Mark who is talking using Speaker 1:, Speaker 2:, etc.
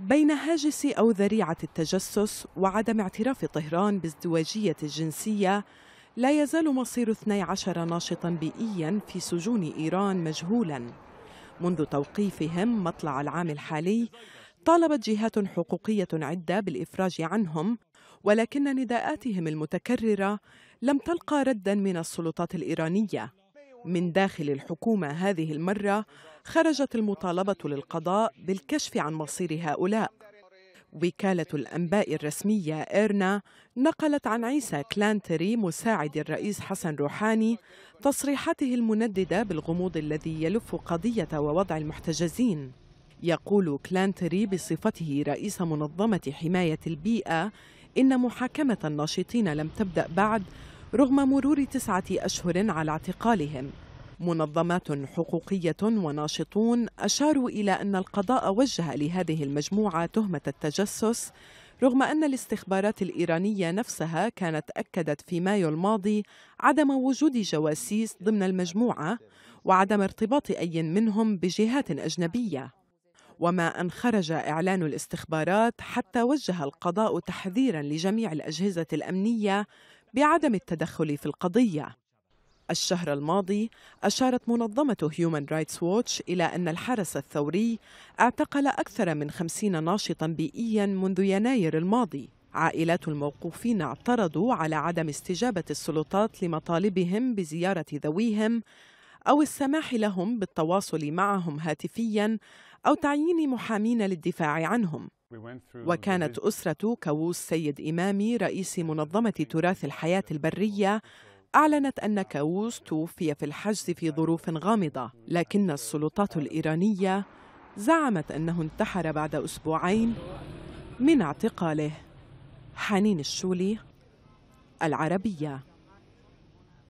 Speaker 1: بين هاجس أو ذريعة التجسس وعدم اعتراف طهران بازدواجية الجنسية لا يزال مصير 12 ناشطا بيئيا في سجون إيران مجهولا منذ توقيفهم مطلع العام الحالي طالبت جهات حقوقية عدة بالإفراج عنهم ولكن نداءاتهم المتكررة لم تلقى ردا من السلطات الإيرانية من داخل الحكومة هذه المرة خرجت المطالبة للقضاء بالكشف عن مصير هؤلاء وكالة الأنباء الرسمية إيرنا نقلت عن عيسى كلانتري مساعد الرئيس حسن روحاني تصريحاته المنددة بالغموض الذي يلف قضية ووضع المحتجزين يقول كلانتري بصفته رئيس منظمة حماية البيئة إن محاكمة الناشطين لم تبدأ بعد رغم مرور تسعة أشهر على اعتقالهم منظمات حقوقية وناشطون أشاروا إلى أن القضاء وجه لهذه المجموعة تهمة التجسس رغم أن الاستخبارات الإيرانية نفسها كانت أكدت في مايو الماضي عدم وجود جواسيس ضمن المجموعة وعدم ارتباط أي منهم بجهات أجنبية وما أن خرج إعلان الاستخبارات حتى وجه القضاء تحذيرا لجميع الأجهزة الأمنية بعدم التدخل في القضية الشهر الماضي أشارت منظمة هيومن رايتس ووتش إلى أن الحرس الثوري اعتقل أكثر من خمسين ناشطا بيئيا منذ يناير الماضي عائلات الموقوفين اعترضوا على عدم استجابة السلطات لمطالبهم بزيارة ذويهم أو السماح لهم بالتواصل معهم هاتفياً أو تعيين محامين للدفاع عنهم وكانت أسرة كاووس سيد إمامي رئيس منظمة تراث الحياة البرية أعلنت أن كاووس توفي في الحجز في ظروف غامضة لكن السلطات الإيرانية زعمت أنه انتحر بعد أسبوعين من اعتقاله حنين الشولي العربية